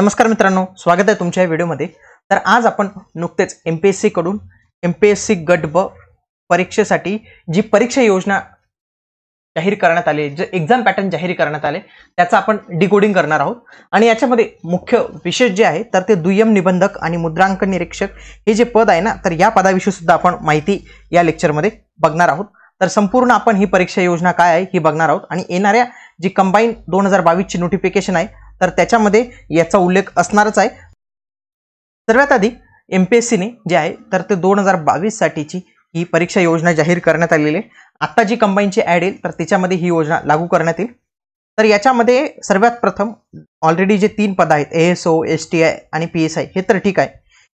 नमस्कार मित्रांनो स्वागत आहे तुमच्या या व्हिडिओमध्ये तर आज आपण नुकतेच एम पी एस सीकडून एम पी एस सी गट ब परीक्षेसाठी जी परीक्षा योजना जाहीर करण्यात आली जे एक्झाम पॅटर्न जाहीर करण्यात आले त्याचं आपण डिकोडिंग करणार आहोत आणि याच्यामध्ये मुख्य विशेष जे आहे तर ते दुय्यम निबंधक आणि मुद्रांक निरीक्षक हे जे पद आहे ना तर या पदाविषयी सुद्धा आपण माहिती या लेक्चरमध्ये बघणार आहोत तर संपूर्ण आपण ही परीक्षा योजना काय आहे ही बघणार आहोत आणि येणाऱ्या जी कंबाईन दोन हजार बावीसची नोटिफिकेशन आहे तर त्याच्यामध्ये याचा उल्लेख असणारच आहे सर्वात आधी एम पी एस सीने जे आहे तर ते दोन हजार बावीससाठीची ही परीक्षा योजना जाहीर करण्यात आलेली आहे आत्ता जी कंबाईनची ॲड येईल तर त्याच्यामध्ये ही योजना लागू करण्यात येईल तर याच्यामध्ये सर्वात प्रथम ऑलरेडी जे तीन पद आहेत A S O S T I आणि पी एस आय हे तर ठीक आहे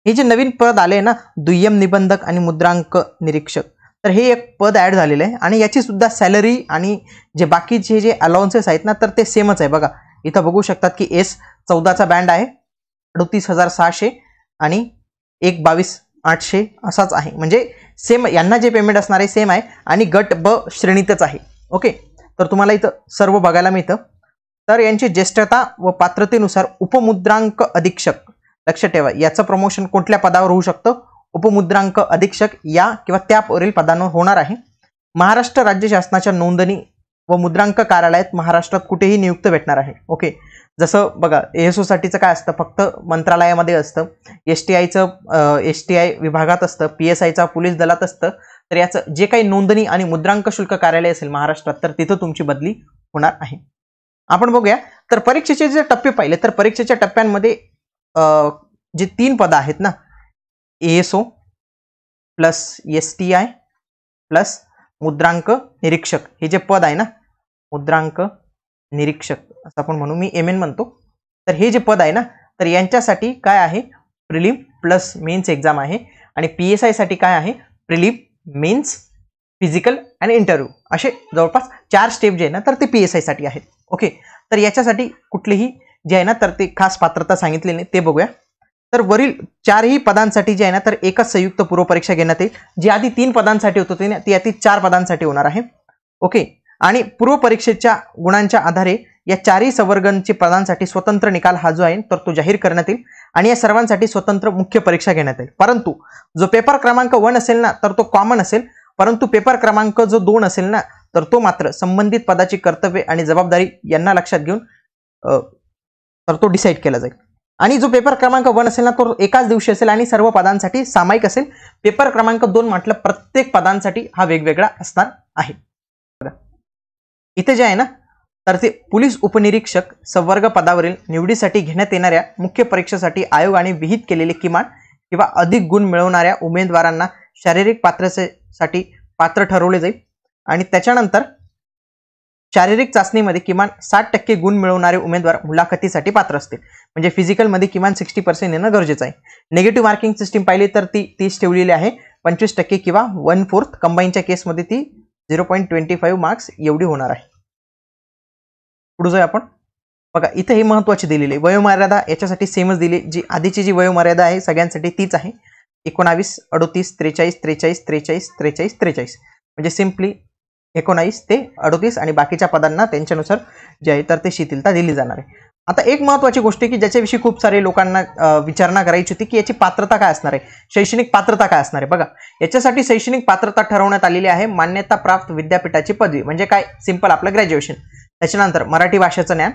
हे जे नवीन पद आले ना दुय्यम निबंधक आणि मुद्रांक निरीक्षक तर हे एक पद ॲड झालेलं आहे आणि याची सुद्धा सॅलरी आणि जे बाकीचे जे अलाउन्सेस आहेत ना तर ते सेमच आहे बघा इथं बघू शकतात की एस चौदाचा बँड आहे अडतीस हजार सहाशे आणि एक बावीस आठशे असाच आहे म्हणजे सेम यांना जे पेमेंट असणार आहे सेम आहे आणि गट ब श्रेणीतच आहे ओके तर तुम्हाला इथं सर्व बघायला मिळतं तर यांची ज्येष्ठता व पात्रतेनुसार उपमुद्रांक अधीक्षक लक्ष ठेवा याचं प्रमोशन कोणत्या पदावर होऊ शकतं उपमुद्रांक अधीक्षक या किंवा त्यावरील पदांवर होणार आहे महाराष्ट्र राज्य शासनाच्या नोंदणी व मुद्रांक कार्यालयात महाराष्ट्रात कुठेही नियुक्त भेटणार आहे ओके जसं बघा साठीचं काय असतं फक्त मंत्रालयामध्ये असतं एस टी आयचं एस टी आय विभागात असतं पी एस आयचा पोलीस दलात असतं तर याचं जे काही नोंदणी आणि मुद्रांक शुल्क कार्यालय असेल महाराष्ट्रात तर तिथं तुमची बदली होणार आहे आपण बघूया तर परीक्षेचे जे टप्पे पाहिले तर परीक्षेच्या टप्प्यांमध्ये जे तीन पदं आहेत ना ASO plus S T I plus मुद्रांक निरीक्षक हे जे पद आहे ना मुद्रांक निरीक्षक असं आपण म्हणू मी एम एन म्हणतो तर हे जे पद आहे ना तर यांच्यासाठी काय आहे प्रिलिम प्लस मेन्स एक्झाम आहे आणि पी एस आयसाठी काय आहे prelim mains physical and interview असे जवळपास चार स्टेप जे आहे ना तर ते पी एस आयसाठी आहेत ओके तर याच्यासाठी कुठलेही जे आहे ना तर ते खास पात्रता सांगितलेली नाही ते बघूया तर वरील चारही पदांसाठी जे आहे ना तर एकच संयुक्त पूर्वपरीक्षा घेण्यात येईल जी आधी तीन पदांसाठी होत होती ना ती आधी चार पदांसाठी होणार आहे ओके आणि पूर्व परीक्षेच्या गुणांच्या आधारे या चारही सवर्गांची पदांसाठी स्वतंत्र निकाल हा जो आहे तर तो जाहीर करण्यात येईल आणि या सर्वांसाठी स्वतंत्र मुख्य परीक्षा घेण्यात येईल परंतु जो पेपर क्रमांक वन असेल ना तर तो कॉमन असेल परंतु पेपर क्रमांक जो दोन असेल ना तर तो मात्र संबंधित पदाची कर्तव्ये आणि जबाबदारी यांना लक्षात घेऊन तर तो डिसाईड केला जाईल आणि जो पेपर क्रमांक वन असेल ना तो एकाच दिवशी असेल आणि सर्व पदांसाठी सामायिक असेल पेपर क्रमांक दोन म्हटलं प्रत्येक पदांसाठी हा वेगवेगळा असणार आहे इथे जे आहे ना तर ते पोलीस उपनिरीक्षक संवर्ग पदावरील निवडीसाठी घेण्यात येणाऱ्या मुख्य परीक्षेसाठी आयोगाने विहित केलेले किमान किंवा अधिक गुण मिळवणाऱ्या उमेदवारांना शारीरिक पात्रतेसाठी पात्र ठरवले जाईल आणि त्याच्यानंतर शारीरिक चाचणीमध्ये किमान साठ टक्के गुण मिळवणारे उमेदवार मुलाखतीसाठी पात्र असतील म्हणजे फिजिकलमध्ये किमान सिक्स्टी पर्सेंट येणं गरजेचं आहे निगेटिव्ह मार्किंग सिस्टीम पाहिली तर ती तीस ठेवलेली आहे पंचवीस टक्के किंवा वन फोर्थ कंबाईनच्या केसमध्ये ती zero point twenty five marks एवढी होणार आहे पुढे जाऊया आपण बघा इथे हे महत्वाची दिलेली आहे वयोमर्यादा याच्यासाठी सेमच दिली जी आधीची जी वयोमर्यादा आहे सगळ्यांसाठी तीच आहे एकोणावीस अडोतीस त्रेचाळीस त्रेचाळीस त्रेचाळीस त्रेचाळीस त्रेचाळीस म्हणजे सिम्पली एकोणावीस ते अडोतीस आणि बाकीच्या पदांना त्यांच्यानुसार जे आहे तर ते शिथिलता दिली जाणार आहे आता एक महत्वाची गोष्ट की ज्याच्याविषयी खूप सारे लोकांना विचारणा करायची होती की याची पात्रता काय असणार आहे शैक्षणिक पात्रता काय असणार आहे बघा याच्यासाठी शैक्षणिक पात्रता ठरवण्यात आलेली आहे मान्यता प्राप्त विद्यापीठाची पदवी म्हणजे काय सिंपल आपलं ग्रॅज्युएशन त्याच्यानंतर मराठी भाषेचं ज्ञान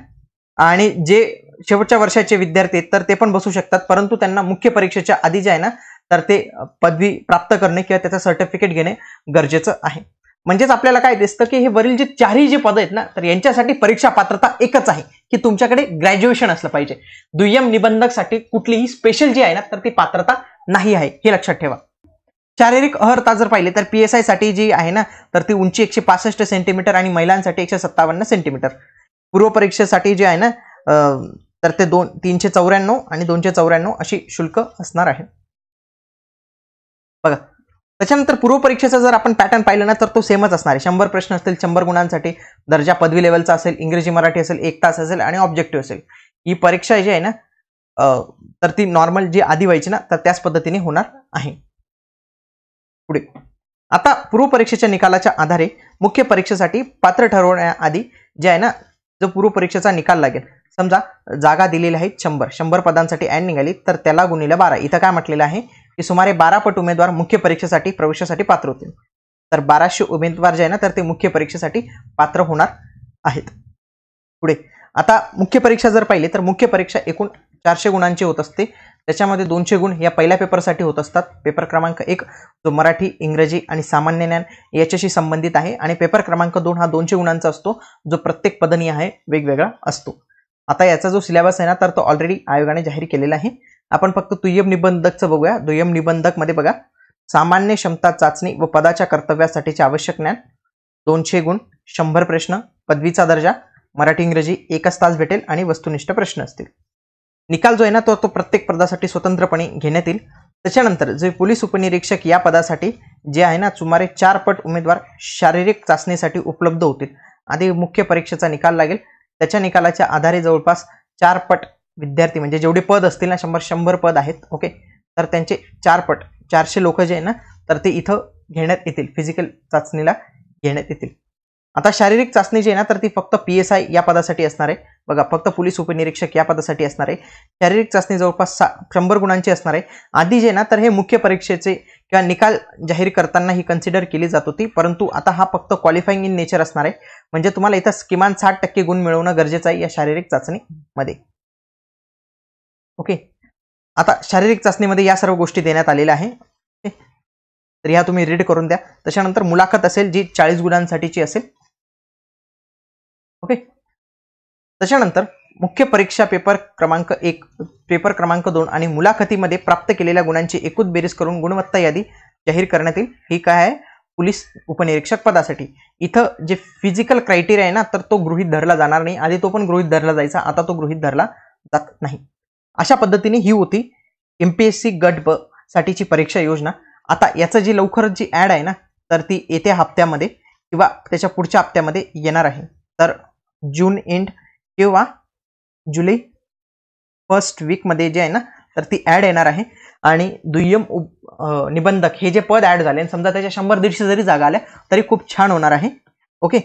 आणि जे शेवटच्या वर्षाचे विद्यार्थी आहेत तर ते पण बसू शकतात परंतु त्यांना मुख्य परीक्षेच्या आधी जे आहे ना तर ते पदवी प्राप्त करणे किंवा त्याचं सर्टिफिकेट घेणे गरजेचं आहे म्हणजेच आपल्याला काय दिसतं की हे वरील जे चारही जे पद आहेत ना तर यांच्यासाठी परीक्षा पात्रता एकच आहे की तुमच्याकडे ग्रॅज्युएशन असलं पाहिजे दुय्यम निबंधकसाठी कुठलीही स्पेशल जी आहे ना तर ती पात्रता नाही आहे हे लक्षात ठेवा शारीरिक अहर्ता जर पाहिले तर पी एस आयसाठी जी आहे ना तर ती उंची एकशे पासष्ट सेंटीमीटर आणि महिलांसाठी एकशे सत्तावन्न सेंटीमीटर पूर्वपरीक्षेसाठी जे आहे ना तर ते दोन तीनशे चौऱ्याण्णव आणि दोनशे चौऱ्याण्णव अशी शुल्क असणार आहे त्याच्यानंतर पूर्वपरीक्षेचा जर आपण पॅटर्न पाहिलं ना तर तो सेमच असणार आहे शंभर प्रश्न असतील शंभर गुणांसाठी दर्जा पदवी लेवलचा असेल इंग्रजी मराठी असेल एक तास असेल आणि ऑब्जेक्टिव्ह असेल ही परीक्षा जी आहे ना तर ती नॉर्मल जी आधी व्हायची ना तर त्याच पद्धतीने होणार आहे पुढे आता पूर्वपरीक्षेच्या निकालाच्या आधारे मुख्य परीक्षेसाठी पात्र ठरवण्याआधी जे आहे ना जो पूर्वपरीक्षेचा निकाल लागेल समजा जागा दिलेली आहे शंभर शंभर पदांसाठी अँड निघाली तर त्याला गुणिले बारा इथं काय म्हटलेलं आहे की सुमारे बारा पट उमेदवार मुख्य परीक्षेसाठी प्रवेशासाठी पात्र होतील तर बाराशे उमेदवार जे आहे ना तर ते मुख्य परीक्षेसाठी पात्र होणार आहेत पुढे आता मुख्य परीक्षा जर पाहिली तर मुख्य परीक्षा एकूण चारशे गुणांची होत असते त्याच्यामध्ये दोनशे गुण या पहिल्या पेपरसाठी होत असतात पेपर क्रमांक एक जो मराठी इंग्रजी आणि सामान्य ज्ञान याच्याशी संबंधित आहे आणि पेपर क्रमांक दोन हा दोनशे गुणांचा असतो जो प्रत्येक पदनीय आहे वेगवेगळा असतो आता याचा जो सिलेबस आहे ना तर तो ऑलरेडी आयोगाने जाहीर केलेला आहे आपण फक्त दुय्यम निबंधकचं बघूया दुय्यम निबंधक मध्ये बघा सामान्य क्षमता चाचणी व पदाच्या कर्तव्यासाठीचे आवश्यक ज्ञान दोनशे गुण शंभर प्रश्न पदवीचा दर्जा मराठी इंग्रजी एकच तास भेटेल आणि वस्तुनिष्ठ प्रश्न असतील निकाल जो आहे ना तो तो प्रत्येक पदासाठी स्वतंत्रपणे घेण्यात येईल त्याच्यानंतर जे पोलीस उपनिरीक्षक या पदासाठी जे आहे ना सुमारे चार पट उमेदवार शारीरिक चाचणीसाठी उपलब्ध होतील आधी मुख्य परीक्षेचा निकाल लागेल त्याच्या निकालाच्या आधारे जवळपास चार पट विद्यार्थी म्हणजे जेवढे पद असतील ना शंभर शंभर पद आहेत ओके तर त्यांचे चार पट चारशे लोक जे आहे ना तर ते इथं घेण्यात येतील फिजिकल चाचणीला घेण्यात येतील आता शारीरिक चाचणी जी आहे ना तर ती फक्त पी एस आय या पदासाठी असणार आहे बघा फक्त पोलीस उपनिरीक्षक या पदासाठी असणार आहे शारीरिक चाचणी जवळपास सा शंभर गुणांची असणार आहे आधी जे ना तर हे मुख्य परीक्षेचे किंवा निकाल जाहीर करताना ही कन्सिडर केली जात होती परंतु आता हा फक्त क्वालिफाईंग इन नेचर असणार आहे म्हणजे तुम्हाला इथं किमान साठ टक्के गुण मिळवणं गरजेचं आहे या शारीरिक चाचणीमध्ये ओके आता शारीरिक चाचणीमध्ये या सर्व गोष्टी देण्यात आलेल्या आहे तर ह्या तुम्ही रीड करून द्या त्याच्यानंतर मुलाखत असेल जी चाळीस गुणांसाठीची असेल ओके त्याच्यानंतर मुख्य परीक्षा पेपर क्रमांक एक पेपर क्रमांक दोन आणि मुलाखतीमध्ये प्राप्त केलेल्या गुणांची एकूण बेरीज करून गुणवत्ता यादी जाहीर करण्यात येईल ही काय आहे पोलीस उपनिरीक्षक पदासाठी इथं जे फिजिकल क्रायटेरिया आहे ना तर तो गृहित धरला जाणार नाही आधी तो पण गृहित धरला जायचा आता तो गृहित धरला जात नाही अशा पद्धतीने ही होती एम पी एस सी गट ब साठीची परीक्षा योजना आता याचं जी लवकरच जी ॲड आहे ना तर ती येत्या हप्त्यामध्ये किंवा त्याच्या पुढच्या हप्त्यामध्ये येणार आहे तर जून एंड किंवा जुलै फर्स्ट वीकमध्ये जे आहे ना तर ती ॲड येणार आहे आणि दुय्यम उप निबंधक हे जे पद ॲड झाले समजा त्याच्या शंभर दीडशे जरी जागा आल्या तरी खूप छान होणार आहे ओके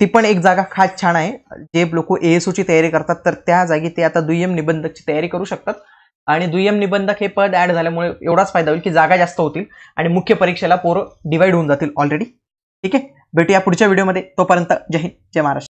ती पण एक जागा खास छान आहे जे लोक ची तयारी करतात तर त्या जागी ते आता दुय्यम निबंधकची तयारी करू शकतात आणि दुय्यम निबंधक हे पद ॲड झाल्यामुळे एवढाच फायदा होईल की जागा जास्त होतील आणि मुख्य परीक्षेला पोरं डिवाइड होऊन जातील ऑलरेडी ठीक आहे भेटूया पुढच्या व्हिडिओमध्ये तोपर्यंत जय हिंद जय महाराष्ट्र